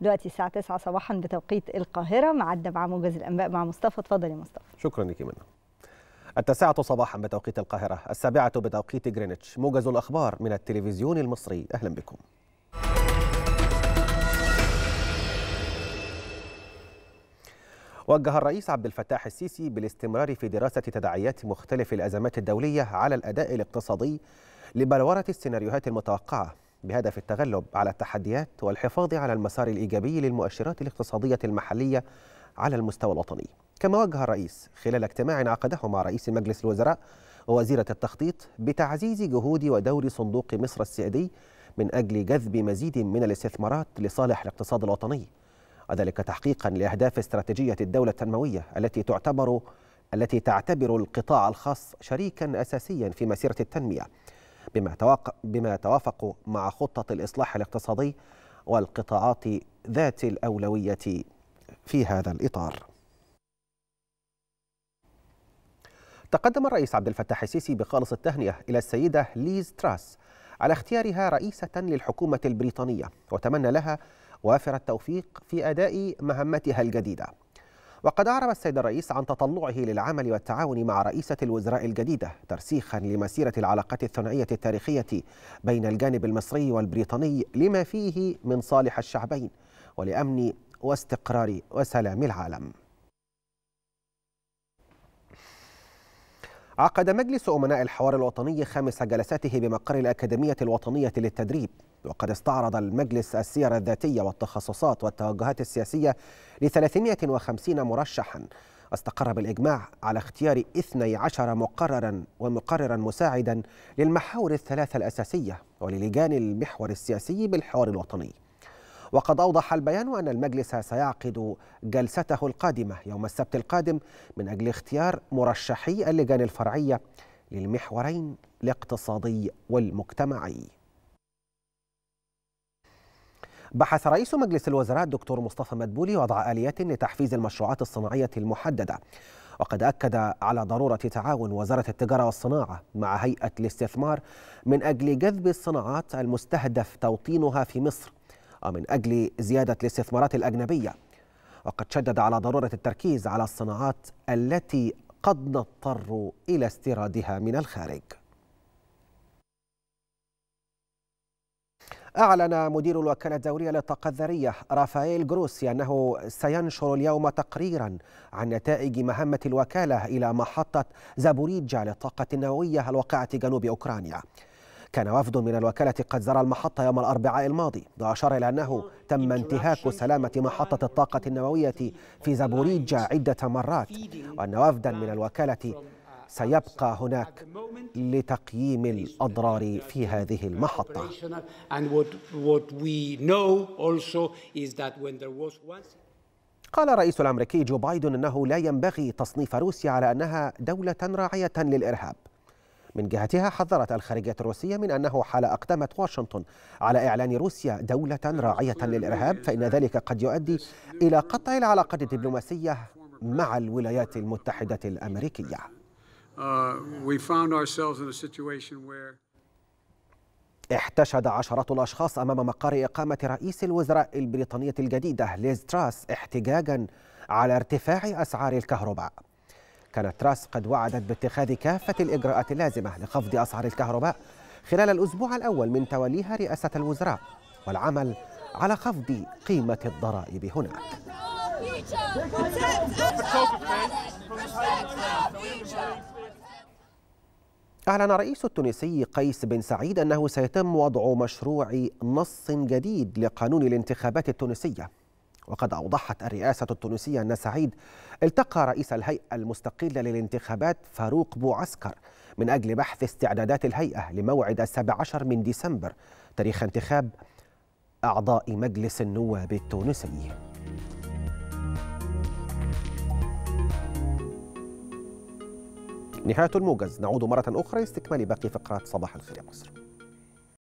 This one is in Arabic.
دلوقتي الساعة 9 صباحا بتوقيت القاهرة معدة مع موجز الأنباء مع مصطفى اتفضل يا مصطفى شكرا لك منى التاسعة صباحا بتوقيت القاهرة السابعة بتوقيت جرينتش موجز الأخبار من التلفزيون المصري أهلا بكم وجه الرئيس عبد الفتاح السيسي بالاستمرار في دراسة تداعيات مختلف الأزمات الدولية على الأداء الاقتصادي لبلورة السيناريوهات المتوقعة بهدف التغلب على التحديات والحفاظ على المسار الإيجابي للمؤشرات الاقتصادية المحلية على المستوى الوطني كما وجه الرئيس خلال اجتماع عقده مع رئيس مجلس الوزراء ووزيرة التخطيط بتعزيز جهود ودور صندوق مصر السعدي من أجل جذب مزيد من الاستثمارات لصالح الاقتصاد الوطني وذلك تحقيقا لأهداف استراتيجية الدولة التنموية التي تعتبر التي تعتبر القطاع الخاص شريكا أساسيا في مسيرة التنمية بما, بما يتوافق مع خطة الإصلاح الاقتصادي والقطاعات ذات الأولوية في هذا الإطار تقدم الرئيس عبد الفتاح السيسي بخالص التهنئة إلى السيدة ليز تراس على اختيارها رئيسة للحكومة البريطانية وتمنى لها وافر التوفيق في أداء مهمتها الجديدة وقد أعرب السيد الرئيس عن تطلعه للعمل والتعاون مع رئيسة الوزراء الجديدة ترسيخا لمسيرة العلاقات الثنائية التاريخية بين الجانب المصري والبريطاني لما فيه من صالح الشعبين ولأمن واستقرار وسلام العالم عقد مجلس أمناء الحوار الوطني خامس جلساته بمقر الأكاديمية الوطنية للتدريب وقد استعرض المجلس السير الذاتية والتخصصات والتوجهات السياسية ل 350 مرشحا استقر بالإجماع على اختيار 12 مقررا ومقررا مساعدا للمحاور الثلاثة الأساسية وللجان المحور السياسي بالحوار الوطني وقد أوضح البيان أن المجلس سيعقد جلسته القادمة يوم السبت القادم من أجل اختيار مرشحي اللجان الفرعية للمحورين الاقتصادي والمجتمعي بحث رئيس مجلس الوزراء الدكتور مصطفى مدبولي وضع آليات لتحفيز المشروعات الصناعية المحددة وقد أكد على ضرورة تعاون وزارة التجارة والصناعة مع هيئة الاستثمار من أجل جذب الصناعات المستهدف توطينها في مصر ومن أجل زيادة الاستثمارات الأجنبية وقد شدد على ضرورة التركيز على الصناعات التي قد نضطر إلى استيرادها من الخارج أعلن مدير الوكالة الدولية للطاقة الذرية رافائيل جروسي أنه سينشر اليوم تقريرا عن نتائج مهمة الوكالة إلى محطة زابوريجا للطاقة النووية الواقعة جنوب أوكرانيا كان وفد من الوكالة قد زار المحطة يوم الأربعاء الماضي وأشار إلى أنه تم انتهاك سلامة محطة الطاقة النووية في زابوريجا عدة مرات وأن وفدا من الوكالة سيبقى هناك لتقييم الأضرار في هذه المحطة قال الرئيس الأمريكي جو بايدن أنه لا ينبغي تصنيف روسيا على أنها دولة راعية للإرهاب من جهتها حذرت الخارجية الروسية من أنه حال أقدمت واشنطن على إعلان روسيا دولة راعية للإرهاب فإن ذلك قد يؤدي إلى قطع العلاقات الدبلوماسية مع الولايات المتحدة الأمريكية uh, احتشد عشرات الأشخاص أمام مقر إقامة رئيس الوزراء البريطانية الجديدة ليز تراس احتجاجا على ارتفاع أسعار الكهرباء كانت تراس قد وعدت باتخاذ كافة الإجراءات اللازمة لخفض أسعار الكهرباء خلال الأسبوع الأول من توليها رئاسة الوزراء والعمل على خفض قيمة الضرائب هناك أعلن الرئيس التونسي قيس بن سعيد أنه سيتم وضع مشروع نص جديد لقانون الانتخابات التونسية وقد أوضحت الرئاسة التونسية أن سعيد التقى رئيس الهيئة المستقلة للانتخابات فاروق بوعسكر من أجل بحث استعدادات الهيئة لموعد 17 من ديسمبر تاريخ انتخاب أعضاء مجلس النواب التونسي نهاية الموجز نعود مرة أخرى لاستكمال باقي فقرات صباح الخير يا مصر